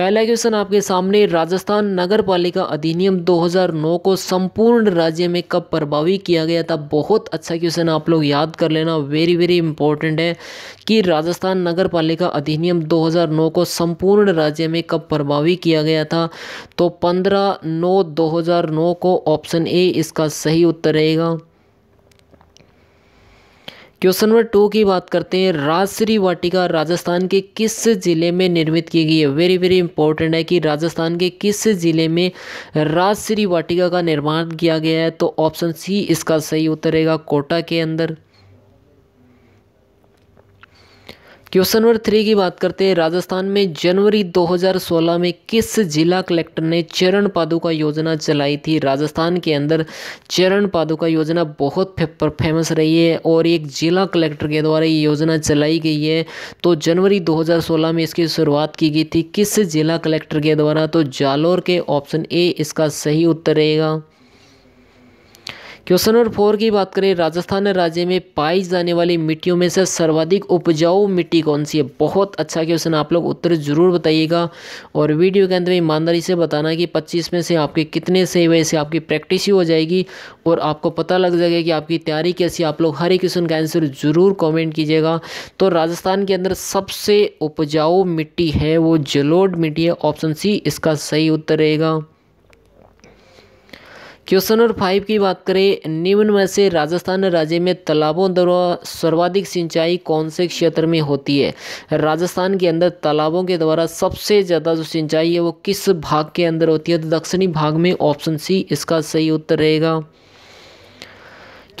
पहला क्वेश्चन आपके सामने राजस्थान नगर पालिका अधिनियम 2009 को संपूर्ण राज्य में कब प्रभावी किया गया था बहुत अच्छा क्वेश्चन आप लोग याद कर लेना वेरी वेरी इंपॉर्टेंट है कि राजस्थान नगर पालिका अधिनियम 2009 को संपूर्ण राज्य में कब प्रभावी किया गया था तो 15 नौ 2009 को ऑप्शन ए इसका सही उत्तर रहेगा क्वेश्चन नंबर टू की बात करते हैं राजश्री वाटिका राजस्थान के किस ज़िले में निर्मित की गई है वेरी वेरी इंपॉर्टेंट है कि राजस्थान के किस ज़िले में राजश्री वाटिका का निर्माण किया गया है तो ऑप्शन सी इसका सही उत्तरेगा कोटा के अंदर क्वेश्चन नंबर थ्री की बात करते हैं राजस्थान में जनवरी 2016 में किस जिला कलेक्टर ने चरण पादुका योजना चलाई थी राजस्थान के अंदर चरण पादुका योजना बहुत फेमस रही है और एक जिला कलेक्टर के द्वारा ये योजना चलाई गई है तो जनवरी 2016 में इसकी शुरुआत की गई थी किस जिला कलेक्टर के द्वारा तो जालोर के ऑप्शन ए इसका सही उत्तर रहेगा क्वेश्चन नंबर फोर की बात करें राजस्थान राज्य में पाई जाने वाली मिट्टियों में से सर्वाधिक उपजाऊ मिट्टी कौन सी है बहुत अच्छा क्वेश्चन आप लोग उत्तर जरूर बताइएगा और वीडियो के अंत में ईमानदारी से बताना कि पच्चीस में से आपके कितने से हुए से आपकी प्रैक्टिस ही हो जाएगी और आपको पता लग जाएगा कि आपकी तैयारी कैसी आप लोग हर एक क्वेश्चन का आंसर ज़रूर कॉमेंट कीजिएगा तो राजस्थान के अंदर सबसे उपजाऊ मिट्टी है वो जलोड मिट्टी है ऑप्शन सी इसका सही उत्तर रहेगा क्वेश्चन नंबर फाइव की बात करें निम्न में से राजस्थान राज्य में तालाबों द्वारा सर्वाधिक सिंचाई कौन से क्षेत्र में होती है राजस्थान के अंदर तालाबों के द्वारा सबसे ज़्यादा जो सिंचाई है वो किस भाग के अंदर होती है तो दक्षिणी भाग में ऑप्शन सी इसका सही उत्तर रहेगा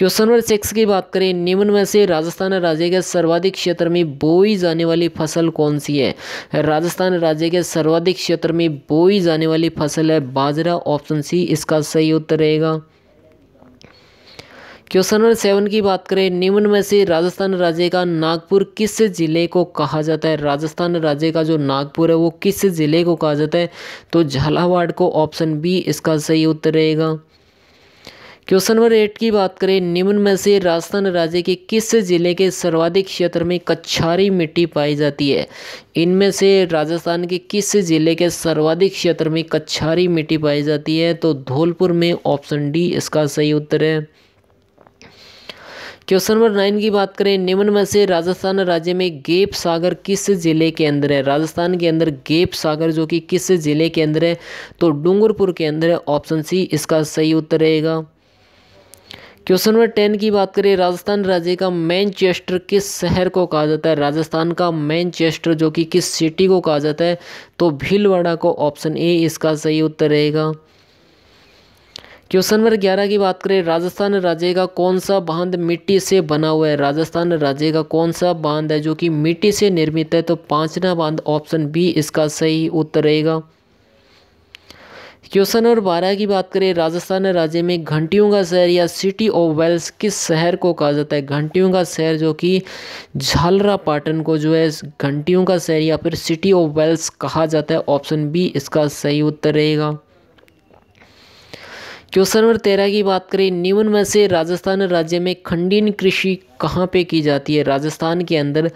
क्वेश्चन नंबर सिक्स की बात करें निम्न में से राजस्थान राज्य के सर्वाधिक क्षेत्र में बोई जाने वाली फसल कौन सी है राजस्थान राज्य के सर्वाधिक क्षेत्र में बोई जाने वाली फसल है बाजरा ऑप्शन सी इसका सही उत्तर रहेगा क्वेश्चन नंबर सेवन की बात करें निम्न में से राजस्थान राज्य का नागपुर किस जिले को कहा जाता है राजस्थान राज्य का जो नागपुर है वो किस जिले को कहा जाता है तो झालावाड़ को ऑप्शन बी इसका सही उत्तर रहेगा क्वेश्चन नंबर एट की बात करें निम्न में से राजस्थान राज्य के किस जिले के सर्वाधिक क्षेत्र में कच्छारी मिट्टी पाई जाती है इनमें से राजस्थान के किस जिले के सर्वाधिक क्षेत्र में कच्छारी मिट्टी पाई जाती है तो धौलपुर में ऑप्शन डी इसका सही उत्तर है क्वेश्चन नंबर नाइन की बात करें निम्न में से राजस्थान राज्य में गेप सागर किस जिले के अंदर है राजस्थान के अंदर गेप सागर जो कि किस जिले के अंदर है तो डूंगरपुर के अंदर है ऑप्शन सी इसका सही उत्तर रहेगा क्वेश्चन नंबर टेन की बात करें राजस्थान राज्य का मैनचेस्टर किस शहर को कहा जाता है राजस्थान का मैनचेस्टर जो कि किस सिटी को कहा जाता है तो भीलवाड़ा को ऑप्शन ए इसका सही उत्तर रहेगा क्वेश्चन नंबर ग्यारह की बात करें राजस्थान राज्य का कौन सा बांध मिट्टी से बना हुआ है राजस्थान राज्य का कौन सा बांध है जो कि मिट्टी से निर्मित है तो पांचना बांध ऑप्शन बी इसका सही उत्तर रहेगा क्वेश्चन नंबर बारह की बात करें राजस्थान राज्य में घंटियों का शहर या सिटी ऑफ वेल्स किस शहर को कहा जाता है घंटियों का शहर जो कि झालरा पाटन को जो है घंटियों का शहर या फिर सिटी ऑफ वेल्स कहा जाता है ऑप्शन बी इसका सही उत्तर रहेगा क्वेश्चन नंबर तेरह की बात करें निम्न में से राजस्थान राज्य में खंडीन कृषि कहाँ पे की जाती है राजस्थान के अंदर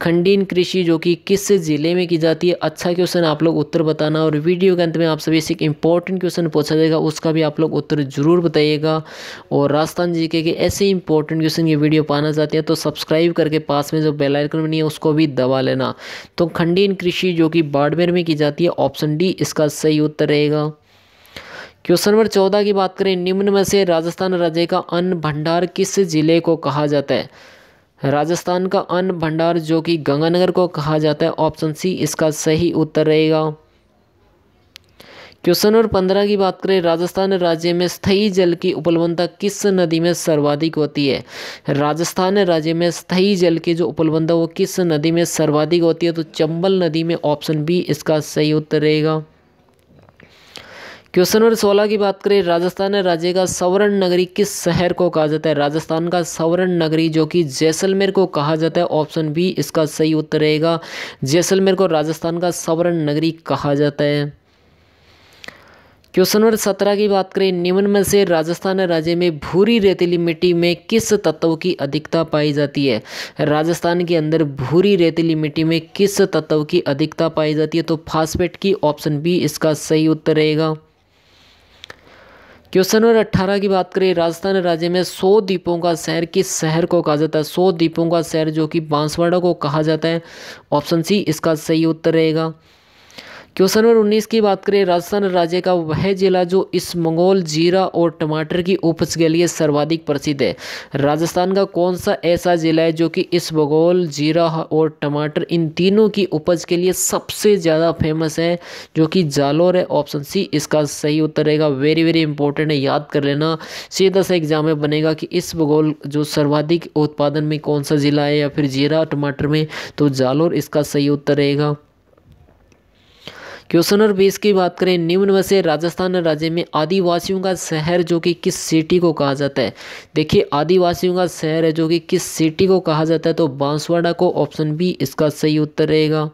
खंडीन कृषि जो कि किस ज़िले में की जाती है अच्छा क्वेश्चन आप लोग उत्तर बताना और वीडियो के अंत में आप सभी से एक इम्पॉर्टेंट क्वेश्चन पूछा जाएगा उसका भी आप लोग उत्तर जरूर बताइएगा और राजस्थान जी के ऐसे इंपॉर्टेंट क्वेश्चन की वीडियो पाना चाहते हैं तो सब्सक्राइब करके पास में जो बेलाइकन बनी है उसको भी दबा लेना तो खंडीन कृषि जो कि बाड़मेर में की जाती है ऑप्शन डी इसका सही उत्तर रहेगा क्वेश्चन नंबर चौदह की बात करें निम्न में से राजस्थान राज्य का अन्न भंडार किस जिले को कहा जाता है राजस्थान का अन्न भंडार जो कि गंगानगर को कहा जाता है ऑप्शन सी इसका सही उत्तर रहेगा क्वेश्चन नंबर पंद्रह की बात करें राजस्थान राज्य में स्थायी जल की उपलब्धता किस नदी में सर्वाधिक होती है राजस्थान राज्य में स्थायी जल की जो उपलब्धता वो किस नदी में सर्वाधिक होती है तो चंबल नदी में ऑप्शन बी इसका सही उत्तर रहेगा क्वेश्चन नंबर सोलह की बात करें राजस्थान राज्य का सवर्ण नगरी किस शहर को कहा जाता है राजस्थान का सवर्ण नगरी जो कि जैसलमेर को कहा जाता है ऑप्शन बी इसका सही उत्तर रहेगा जैसलमेर को राजस्थान का सवर्ण नगरी कहा जाता है क्वेश्चन नंबर सत्रह की बात करें निम्न में से राजस्थान राज्य में भूरी रेतीली मिट्टी में किस तत्व की अधिकता पाई जाती है राजस्थान के अंदर भूरी रेतीली मिट्टी में किस तत्व की अधिकता पाई जाती है तो फास्फेट की ऑप्शन बी इसका सही उत्तर रहेगा क्वेश्चन नंबर अट्ठारह की बात करें राजस्थान राज्य में सौ दीपों का शहर किस शहर को कहा जाता है सौ दीपों का शहर जो कि बांसवाड़ा को कहा जाता है ऑप्शन सी इसका सही उत्तर रहेगा क्वेश्चन नंबर उन्नीस की बात करें राजस्थान राज्य का वह जिला जो इस मंगोल जीरा और टमाटर की उपज के लिए सर्वाधिक प्रसिद्ध है राजस्थान का कौन सा ऐसा जिला है जो कि इस मंगोल जीरा और टमाटर इन तीनों की उपज के लिए सबसे ज़्यादा फेमस है जो कि जालोर है ऑप्शन सी इसका सही उत्तर रहेगा वेरी वेरी इंपॉर्टेंट है याद कर लेना सीधा सा एग्जाम में बनेगा कि इस भूगोल जो सर्वाधिक उत्पादन में कौन सा ज़िला है या फिर जीरा टमाटर में तो जालोर इसका सही उत्तर रहेगा नंबर बेस की बात करें निम्न में से राजस्थान राज्य में आदिवासियों का शहर जो कि किस सिटी को कहा जाता है देखिए आदिवासियों का शहर है जो कि किस सिटी को कहा जाता है तो बांसवाड़ा को ऑप्शन बी इसका सही उत्तर रहेगा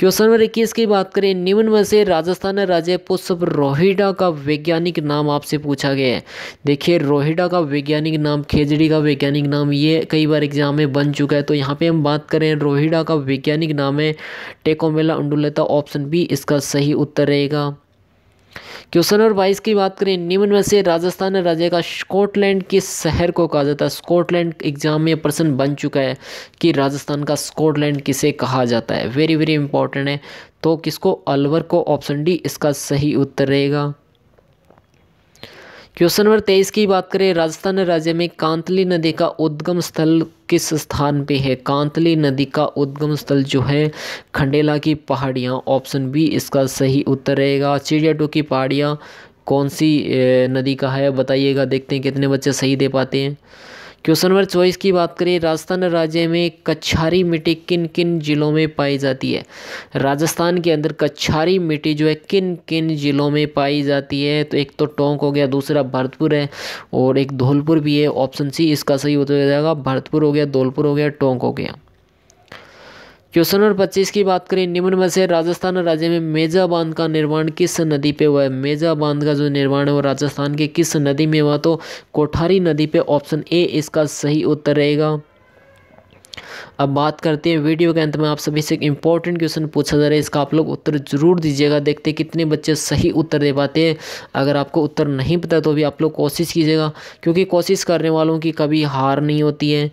क्वेश्चन नंबर इक्कीस की बात करें निम्न में से राजस्थान राज्य पुष्प रोहिडा का वैज्ञानिक नाम आपसे पूछा गया है देखिए रोहिडा का वैज्ञानिक नाम खेजड़ी का वैज्ञानिक नाम ये कई बार एग्जाम में बन चुका है तो यहाँ पे हम बात करें रोहिडा का वैज्ञानिक नाम है टेकोमेला अंडुलता ऑप्शन बी इसका सही उत्तर रहेगा क्वेश्चन नंबर बाईस की बात करें निम्न में से राजस्थान राज्य का स्कॉटलैंड किस शहर को कहा जाता है स्कॉटलैंड एग्जाम में प्रश्न बन चुका है कि राजस्थान का स्कॉटलैंड किसे कहा जाता है वेरी वेरी इंपॉर्टेंट है तो किसको अलवर को ऑप्शन डी इसका सही उत्तर रहेगा क्वेश्चन नंबर तेईस की बात करें राजस्थान राज्य में कांतली नदी का उद्गम स्थल किस स्थान पे है कांतली नदी का उद्गम स्थल जो है खंडेला की पहाड़ियाँ ऑप्शन बी इसका सही उत्तर रहेगा चिड़िया टू की पहाड़ियाँ कौन सी नदी का है बताइएगा देखते हैं कितने बच्चे सही दे पाते हैं क्वेश्चन नंबर चौबीस की बात करें राजस्थान राज्य में कच्छारी मिट्टी किन किन जिलों में पाई जाती है राजस्थान के अंदर कच्छारी मिट्टी जो है किन किन जिलों में पाई जाती है तो एक तो टोंक हो गया दूसरा भरतपुर है और एक धौलपुर भी है ऑप्शन सी इसका सही उत्तर हो जाएगा भरतपुर हो गया धौलपुर हो गया टोंक हो गया क्वेश्चन नंबर पच्चीस की बात करें निम्न में से राजस्थान राज्य में मेजा बांध का निर्माण किस नदी पे हुआ है मेजा बांध का जो निर्माण है वो राजस्थान के किस नदी में हुआ तो कोठारी नदी पे ऑप्शन ए इसका सही उत्तर रहेगा अब बात करते हैं वीडियो के अंत में आप सभी से एक इंपॉर्टेंट क्वेश्चन पूछा जा रहा है इसका आप लोग उत्तर जरूर दीजिएगा देखते हैं कितने बच्चे सही उत्तर दे पाते हैं अगर आपको उत्तर नहीं पता तो भी आप लोग कोशिश कीजिएगा क्योंकि कोशिश करने वालों की कभी हार नहीं होती है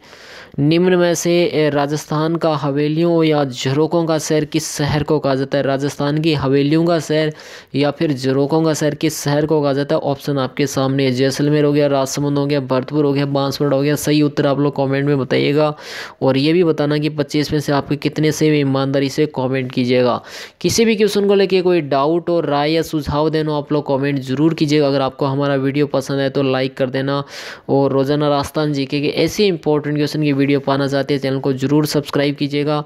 निम्न में से राजस्थान का हवेलियों या झरोकों का शहर किस शहर को कहा जाता है राजस्थान की हवेलियों का शहर या फिर झरोकों का शहर किस शहर को कहा जाता है ऑप्शन आपके सामने जैसलमेर हो गया राजसमंद हो गया भरतपुर हो गया बांसवाड़ा हो गया सही उत्तर आप लोग कमेंट में बताइएगा और ये भी बता बताना कि पच्चीस में से आपके कितने से ईमानदारी से कमेंट कीजिएगा किसी भी क्वेश्चन को लेके कोई डाउट और राय या सुझाव देना आप लोग कमेंट ज़रूर कीजिएगा अगर आपको हमारा वीडियो पसंद आए तो लाइक कर देना और रोज़ाना रास्तान जी के ऐसे इंपॉर्टेंट क्वेश्चन की वीडियो पाना चाहते हैं चैनल को ज़रूर सब्सक्राइब कीजिएगा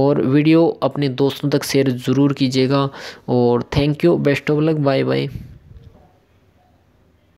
और वीडियो अपने दोस्तों तक शेयर ज़रूर कीजिएगा और thank you best of luck bye bye